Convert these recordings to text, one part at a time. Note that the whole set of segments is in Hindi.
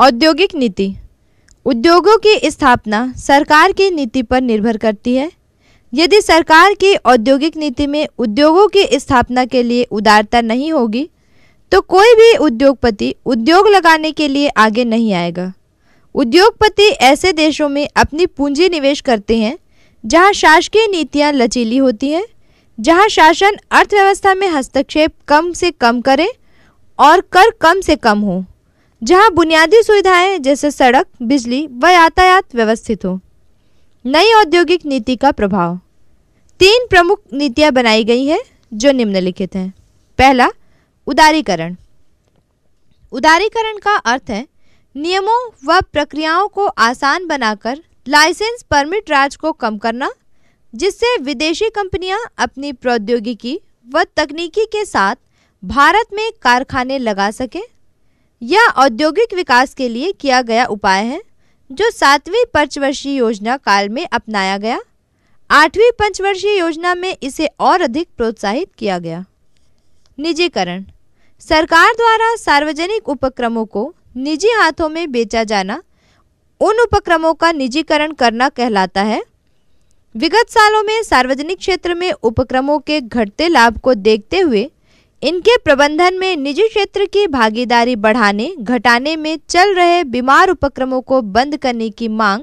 औद्योगिक नीति उद्योगों की स्थापना सरकार की नीति पर निर्भर करती है यदि सरकार की औद्योगिक नीति में उद्योगों की स्थापना के लिए उदारता नहीं होगी तो कोई भी उद्योगपति उद्योग लगाने के लिए आगे नहीं आएगा उद्योगपति ऐसे देशों में अपनी पूंजी निवेश करते हैं जहां शासकीय नीतियां लचीली होती हैं जहां शासन अर्थव्यवस्था में हस्तक्षेप कम से कम करे और कर कम से कम हो जहां बुनियादी सुविधाएं जैसे सड़क बिजली व यातायात व्यवस्थित हो नई औद्योगिक नीति का प्रभाव तीन प्रमुख नीतियां बनाई गई हैं जो निम्नलिखित हैं पहला उदारीकरण उदारीकरण का अर्थ है नियमों व प्रक्रियाओं को आसान बनाकर लाइसेंस परमिट राज को कम करना जिससे विदेशी कंपनियां अपनी प्रौद्योगिकी व तकनीकी के साथ भारत में कारखाने लगा सकें यह औद्योगिक विकास के लिए किया गया उपाय है जो सातवीं पंचवर्षीय योजना काल में अपनाया गया आठवीं पंचवर्षीय योजना में इसे और अधिक प्रोत्साहित किया गया निजीकरण सरकार द्वारा सार्वजनिक उपक्रमों को निजी हाथों में बेचा जाना उन उपक्रमों का निजीकरण करना कहलाता है विगत सालों में सार्वजनिक क्षेत्र में उपक्रमों के घटते लाभ को देखते हुए इनके प्रबंधन में निजी क्षेत्र की भागीदारी बढ़ाने घटाने में चल रहे बीमार उपक्रमों को बंद करने की मांग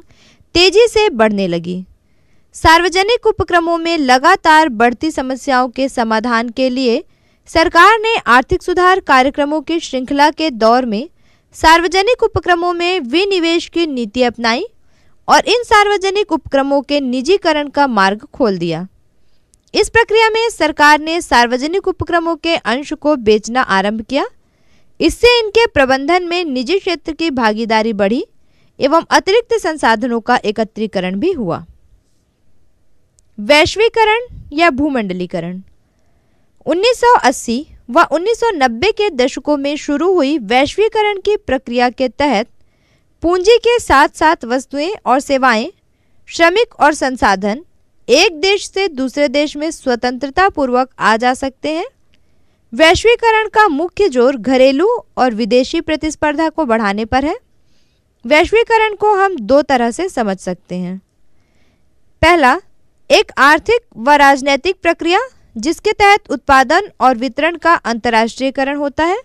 तेजी से बढ़ने लगी सार्वजनिक उपक्रमों में लगातार बढ़ती समस्याओं के समाधान के लिए सरकार ने आर्थिक सुधार कार्यक्रमों की श्रृंखला के दौर में सार्वजनिक उपक्रमों में विनिवेश की नीति अपनाई और इन सार्वजनिक उपक्रमों के निजीकरण का मार्ग खोल दिया इस प्रक्रिया में सरकार ने सार्वजनिक उपक्रमों के अंश को बेचना आरंभ किया इससे इनके प्रबंधन में निजी क्षेत्र की भागीदारी बढ़ी एवं अतिरिक्त संसाधनों का एकत्रीकरण भी हुआ वैश्वीकरण या भूमंडलीकरण 1980 व 1990 के दशकों में शुरू हुई वैश्वीकरण की प्रक्रिया के तहत पूंजी के साथ साथ वस्तुएं और सेवाएं श्रमिक और संसाधन एक देश से दूसरे देश में स्वतंत्रता पूर्वक आ जा सकते हैं वैश्वीकरण का मुख्य जोर घरेलू और विदेशी प्रतिस्पर्धा को बढ़ाने पर है वैश्वीकरण को हम दो तरह से समझ सकते हैं पहला एक आर्थिक व राजनैतिक प्रक्रिया जिसके तहत उत्पादन और वितरण का अंतर्राष्ट्रीयकरण होता है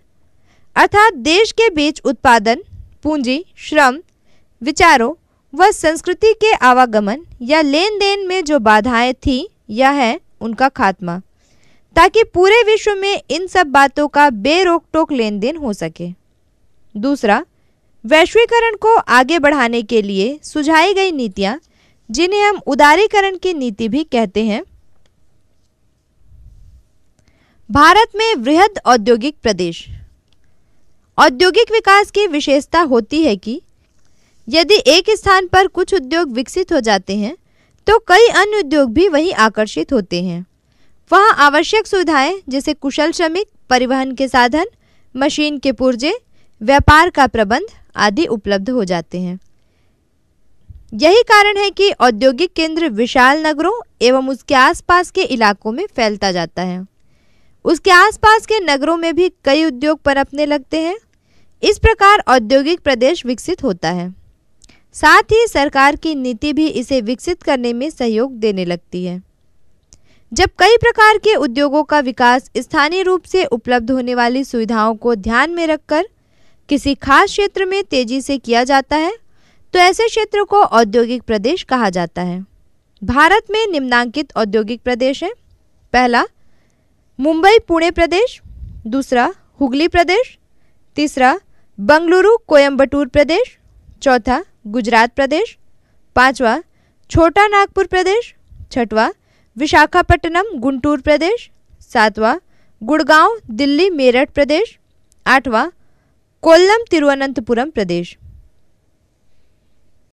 अर्थात देश के बीच उत्पादन पूंजी श्रम विचारों वह संस्कृति के आवागमन या लेन देन में जो बाधाएं थीं या है उनका खात्मा ताकि पूरे विश्व में इन सब बातों का बेरोक टोक लेन देन हो सके दूसरा वैश्वीकरण को आगे बढ़ाने के लिए सुझाई गई नीतियाँ जिन्हें हम उदारीकरण की नीति भी कहते हैं भारत में वृहद औद्योगिक प्रदेश औद्योगिक विकास की विशेषता होती है कि यदि एक स्थान पर कुछ उद्योग विकसित हो जाते हैं तो कई अन्य उद्योग भी वहीं आकर्षित होते हैं वहाँ आवश्यक सुविधाएं जैसे कुशल श्रमिक परिवहन के साधन मशीन के पुर्जे व्यापार का प्रबंध आदि उपलब्ध हो जाते हैं यही कारण है कि औद्योगिक केंद्र विशाल नगरों एवं उसके आसपास के इलाकों में फैलता जाता है उसके आसपास के नगरों में भी कई उद्योग पनपने लगते हैं इस प्रकार औद्योगिक प्रदेश विकसित होता है साथ ही सरकार की नीति भी इसे विकसित करने में सहयोग देने लगती है जब कई प्रकार के उद्योगों का विकास स्थानीय रूप से उपलब्ध होने वाली सुविधाओं को ध्यान में रखकर किसी खास क्षेत्र में तेजी से किया जाता है तो ऐसे क्षेत्र को औद्योगिक प्रदेश कहा जाता है भारत में निम्नांकित औद्योगिक प्रदेश हैं पहला मुंबई पुणे प्रदेश दूसरा हुगली प्रदेश तीसरा बंगलुरु कोयम्बटूर प्रदेश चौथा गुजरात प्रदेश पांचवा छोटा नागपुर प्रदेश छठवा विशाखापट्टनम गुंटूर प्रदेश सातवा गुड़गांव दिल्ली मेरठ प्रदेश आठवा कोल्लम तिरुवनंतपुरम प्रदेश